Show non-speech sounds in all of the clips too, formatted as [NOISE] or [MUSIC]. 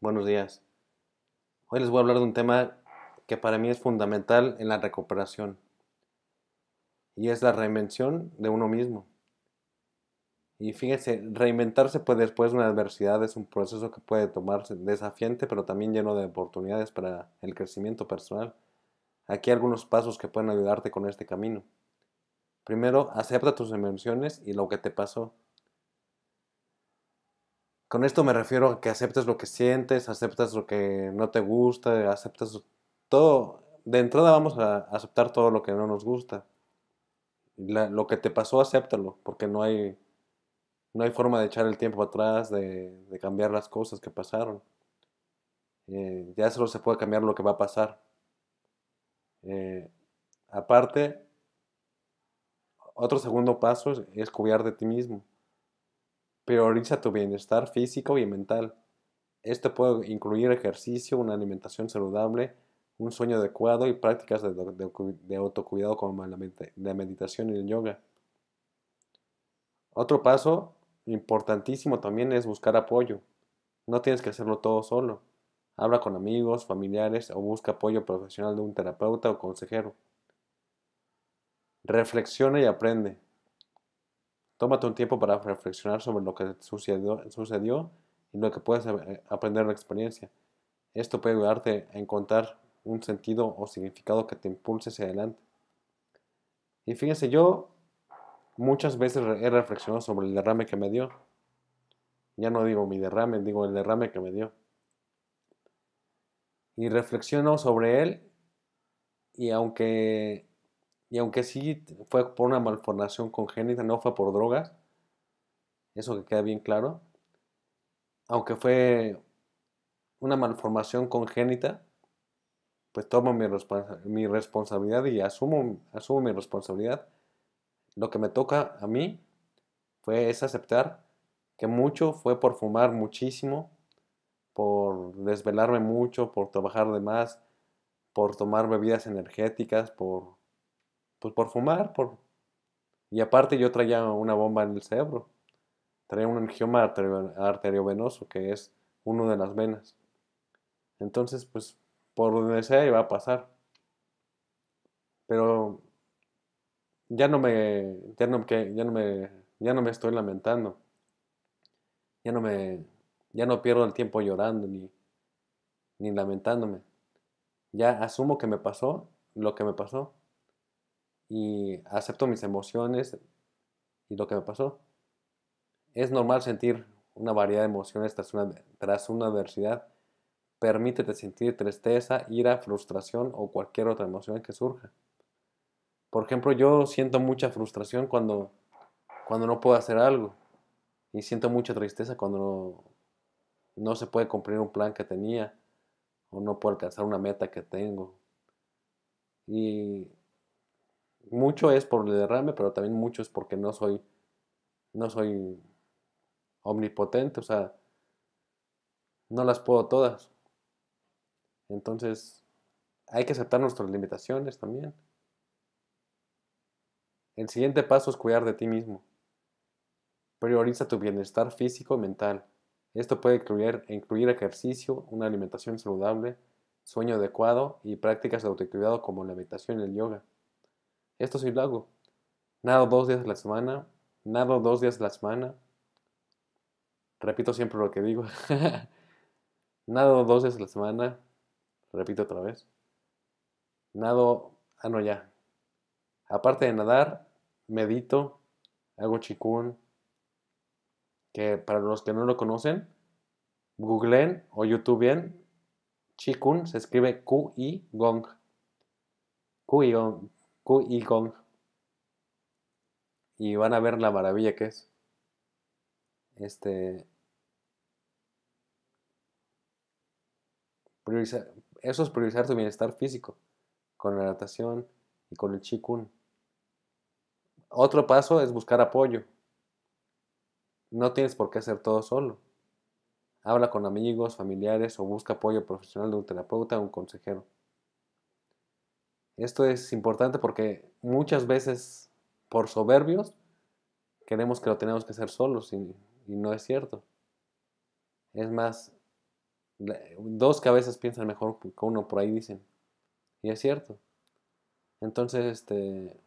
buenos días. Hoy les voy a hablar de un tema que para mí es fundamental en la recuperación y es la reinvención de uno mismo. Y fíjense, reinventarse pues, después de una adversidad es un proceso que puede tomarse desafiante, pero también lleno de oportunidades para el crecimiento personal. Aquí algunos pasos que pueden ayudarte con este camino. Primero, acepta tus invenciones y lo que te pasó. Con esto me refiero a que aceptes lo que sientes, aceptas lo que no te gusta, aceptas todo. De entrada vamos a aceptar todo lo que no nos gusta. lo que te pasó, acéptalo, porque no hay, no hay forma de echar el tiempo atrás, de, cambiar las cosas que pasaron. Eh, ya solo se puede cambiar lo que va a pasar. Eh, aparte, otro segundo paso es, es de ti mismo. Prioriza tu bienestar físico y mental. Esto puede incluir ejercicio, una alimentación saludable, un sueño adecuado y prácticas de, autocuidado como la meditación y el yoga. Otro paso importantísimo también es buscar apoyo. No tienes que hacerlo todo solo. Habla con amigos, familiares o busca apoyo profesional de un terapeuta o consejero. Reflexiona y aprende. Tómate un tiempo para reflexionar sobre lo que sucedió, y lo que puedes eh, aprender de la experiencia. Esto puede ayudarte a encontrar un sentido o significado que te impulse hacia adelante. Y fíjense, yo muchas veces he reflexionado sobre el derrame que me dio. Ya no digo mi derrame, digo el derrame que me dio. Y reflexiono sobre él y aunque y aunque sí fue por una malformación congénita, no fue por drogas, eso que queda bien claro, aunque fue una malformación congénita, pues tomo mi, responsabilidad y asumo, asumo mi responsabilidad. Lo que me toca a mí fue es aceptar que mucho fue por fumar muchísimo, por desvelarme mucho, por trabajar de más, por tomar bebidas energéticas, por pues por fumar, por... Y aparte yo traía una bomba en el cerebro. Traía un angioma arteriovenoso, que es uno de las venas. Entonces, pues, por donde sea iba a pasar. Pero ya no me, ya no, ya no me, ya no me estoy lamentando. Ya no me, ya no pierdo el tiempo llorando ni, ni lamentándome. Ya asumo que me pasó lo que me pasó y acepto mis emociones y lo que me pasó. Es normal sentir una variedad de emociones tras una, adversidad. Permítete sentir tristeza, ira, frustración o cualquier otra emoción que surja. Por ejemplo, yo siento mucha frustración cuando, cuando no puedo hacer algo y siento mucha tristeza cuando no, no se puede cumplir un plan que tenía o no puedo alcanzar una meta que tengo. Y mucho es por el derrame, pero también mucho es porque no soy, no soy omnipotente, o sea, no las puedo todas. Entonces, hay que aceptar nuestras limitaciones también. El siguiente paso es cuidar de ti mismo. Prioriza tu bienestar físico y mental. Esto puede incluir, incluir ejercicio, una alimentación saludable, sueño adecuado y prácticas de autocuidado como la meditación y el yoga. Esto sí lo hago. Nado dos días a la semana, nado dos días a la semana. Repito siempre lo que digo. [LAUGHS] nado dos días a la semana, repito otra vez. Nado, ah no ya. Aparte de nadar, medito, hago chikun. Que para los que no lo conocen, googleen o youtubeen. Chikun se escribe Q-I-Gong. Q-I-Gong y Y van a ver la maravilla que es. Este. Priorizar, eso es priorizar tu bienestar físico con la natación y con el chi Otro paso es buscar apoyo. No tienes por qué hacer todo solo. Habla con amigos, familiares o busca apoyo profesional de un terapeuta o un consejero. Esto es importante porque muchas veces por soberbios queremos que lo tenemos que hacer solos y, no es cierto. Es más, dos cabezas piensan mejor que uno, por ahí dicen. Y es cierto. Entonces, este,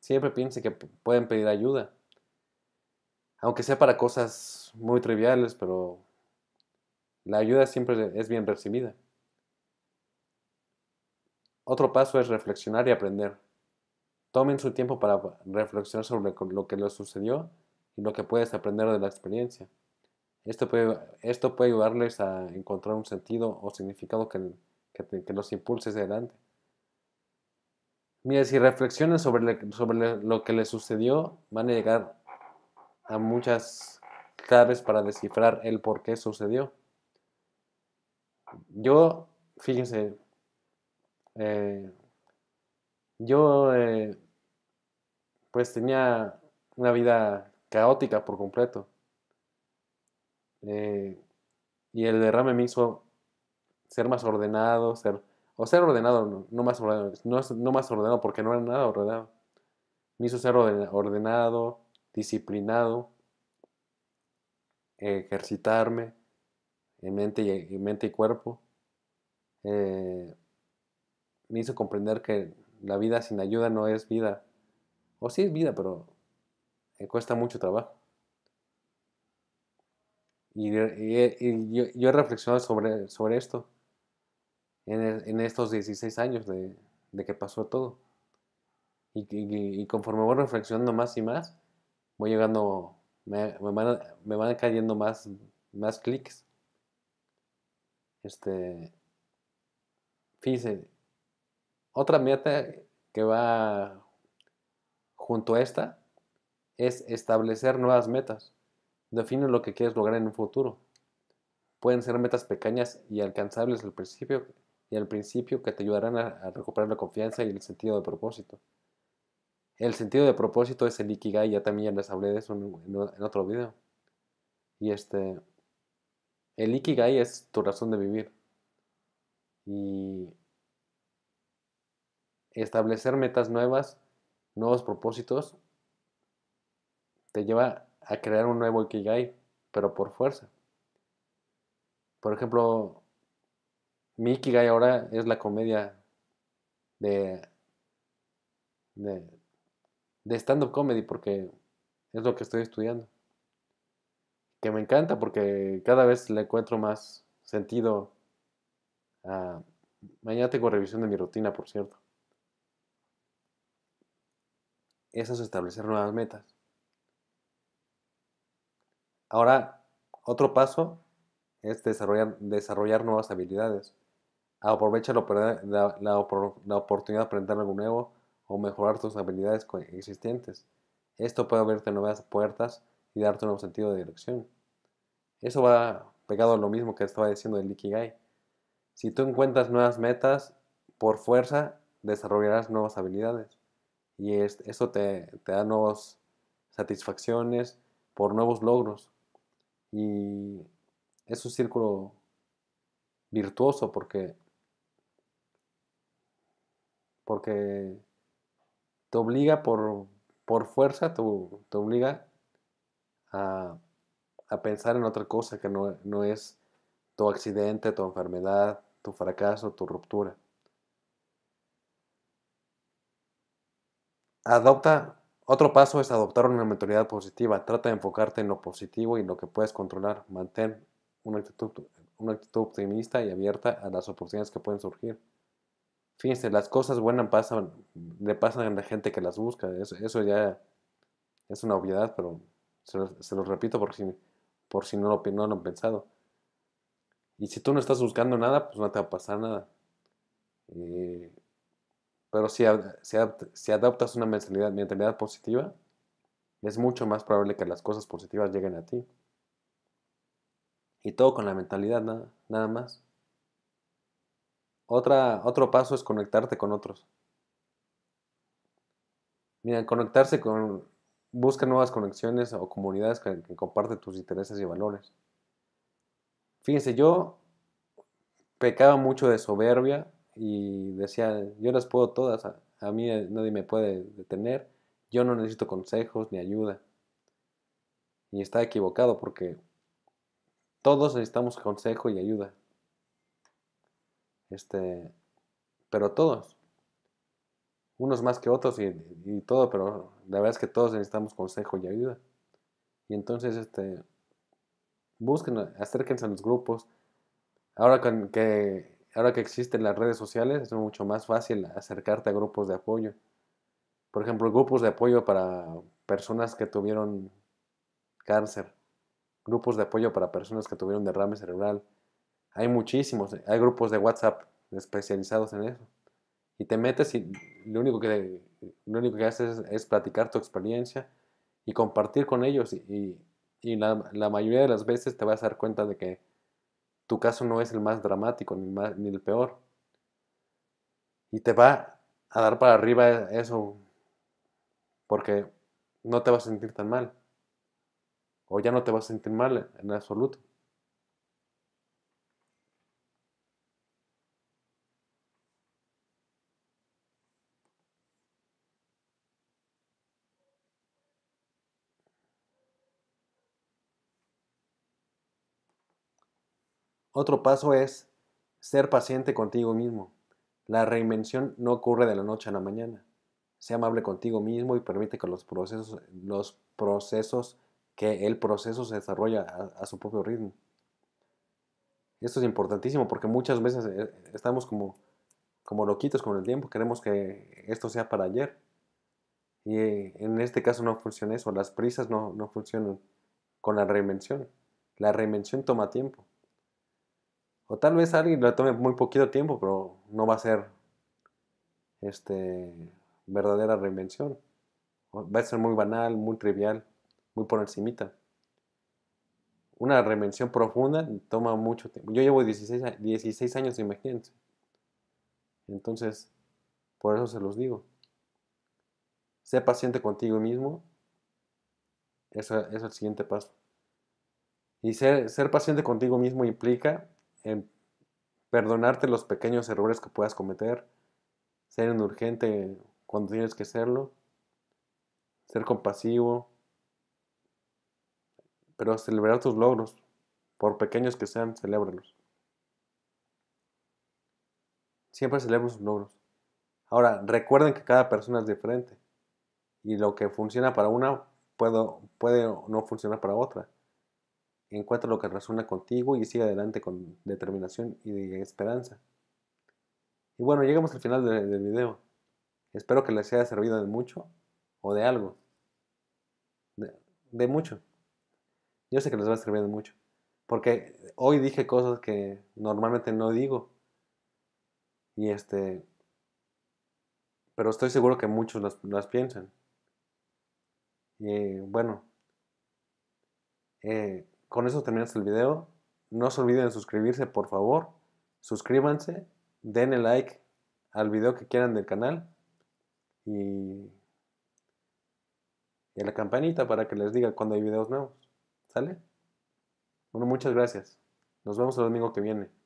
siempre piense que pueden pedir ayuda. Aunque sea para cosas muy triviales, pero la ayuda siempre es bien recibida. Otro paso es reflexionar y aprender. Tomen su tiempo para reflexionar sobre lo que les sucedió y lo que puedes aprender de la experiencia. Esto puede, esto puede ayudarles a encontrar un sentido o significado que, los impulse adelante. Mira, si reflexionan sobre, sobre lo que les sucedió, van a llegar a muchas claves para descifrar el por qué sucedió. Yo, fíjense, eh, yo eh, pues tenía una vida caótica por completo. Eh, y el derrame me hizo ser más ordenado, ser, o ser ordenado, no, más ordenado, no, no, más ordenado porque no era nada ordenado. Me hizo ser ordenado, disciplinado, ejercitarme en mente y, en mente y cuerpo. Eh, me hizo comprender que la vida sin ayuda no es vida. O sí es vida, pero cuesta mucho trabajo. Y, eh, yo, he reflexionado sobre, esto en, estos 16 años de, que pasó todo. Y, conforme voy reflexionando más y más, voy llegando, me, van, me van, cayendo más, más clics. Este, fíjense, otra meta que va junto a esta es establecer nuevas metas. Define lo que quieres lograr en un futuro. Pueden ser metas pequeñas y alcanzables al principio y al principio que te ayudarán a, recuperar la confianza y el sentido de propósito. El sentido de propósito es el Ikigai, ya también les hablé de eso en, en, otro video. Y este. El Ikigai es tu razón de vivir. Y establecer metas nuevas, nuevos propósitos, te lleva a crear un nuevo Ikigai, pero por fuerza. Por ejemplo, mi Ikigai ahora es la comedia de, stand-up comedy, porque es lo que estoy estudiando. Que me encanta porque cada vez le encuentro más sentido Mañana tengo revisión de mi rutina, por cierto. es establecer nuevas metas. Ahora, otro paso es desarrollar, nuevas habilidades. Aprovecha la, la, oportunidad de aprender algo nuevo o mejorar tus habilidades existentes. Esto puede abrirte nuevas puertas y darte un nuevo sentido de dirección. Eso va pegado a lo mismo que estaba diciendo el Ikigai. Si tú encuentras nuevas metas, por fuerza desarrollarás nuevas habilidades y eso te, da nuevas satisfacciones por nuevos logros. Y es un círculo virtuoso porque, porque te obliga por, por fuerza, te obliga a, a, pensar en otra cosa que no es tu accidente, tu enfermedad, tu fracaso, tu ruptura. adopta, otro paso es adoptar una mentalidad positiva. Trata de enfocarte en lo positivo y en lo que puedes controlar. Mantén una actitud, optimista y abierta a las oportunidades que pueden surgir. Fíjense, las cosas buenas pasan, le pasan a la gente que las busca. Eso, ya es una obviedad, pero se, lo los repito por si, por si no, lo, no han pensado. Y si tú no estás buscando nada, pues no te va a pasar nada. Eh, pero si, si, adoptas una mentalidad, mentalidad positiva, es mucho más probable que las cosas positivas lleguen a ti. Y todo con la mentalidad nada, más. Otra, otro paso es conectarte con otros. Mira, conectarse con... Busca nuevas conexiones o comunidades que, que comparten tus intereses y valores. Fíjense, yo pecaba mucho de soberbia y decía, yo las puedo todas, a, mí eh, nadie me puede detener, yo no necesito consejos ni ayuda. Y está equivocado porque todos necesitamos consejo y ayuda. Este, pero todos, unos más que otros y, todo, pero la verdad es que todos necesitamos consejo y ayuda. Y entonces, este, busquen, acérquense a los grupos. Ahora que Ahora que existen las redes sociales es mucho más fácil acercarte a grupos de apoyo. Por ejemplo, grupos de apoyo para personas que tuvieron cáncer, grupos de apoyo para personas que tuvieron derrame cerebral. Hay muchísimos, hay grupos de WhatsApp especializados en eso. Y te metes y lo único que, lo único que haces es, platicar tu experiencia y compartir con ellos. Y, la mayoría de las veces te vas a dar cuenta de que tu caso no es el más dramático ni, el peor. Y te va a dar para arriba eso porque no te vas a sentir tan mal. O ya no te vas a sentir mal en absoluto. Otro paso es ser paciente contigo mismo. La reinvención no ocurre de la noche a la mañana. Sea amable contigo mismo y permite que los procesos, los procesos que el proceso se desarrolle a, su propio ritmo. Esto es importantísimo porque muchas veces eh, estamos como, como loquitos con el tiempo, queremos que esto sea para ayer. Y eh, en este caso no funciona eso, las prisas no, no funcionan con la reinvención. La reinvención toma tiempo. O tal vez alguien lo tome muy poquito tiempo, pero no va a ser este, verdadera reinvención. Va a ser muy banal, muy trivial, muy por encimita. Una reinvención profunda toma mucho tiempo. Yo llevo 16, 16 años, imagínense. Entonces, por eso se los digo. Sé paciente contigo mismo. es el siguiente paso. Y ser, ser paciente contigo mismo implica en perdonarte los pequeños errores que puedas cometer, ser urgente cuando tienes que serlo, ser compasivo, pero celebrar tus logros, por pequeños que sean, celébralos. Siempre celebra sus logros. Ahora, recuerden que cada persona es diferente y lo que funciona para una puede, puede no funcionar para otra encuentra lo que resuena contigo y sigue adelante con determinación y esperanza. Y bueno, llegamos al final del, video. Espero que les haya servido de mucho o de algo. De, mucho. Yo sé que les va a servir de mucho. Porque hoy dije cosas que normalmente no digo. Y este. Pero estoy seguro que muchos las, las piensan. Y bueno. Eh, con eso terminamos el video. No se olviden de suscribirse, por favor. Suscríbanse, denle like al video que quieran del canal y, la campanita para que les diga cuando hay videos nuevos. ¿Sale? Bueno, muchas gracias. Nos vemos el domingo que viene.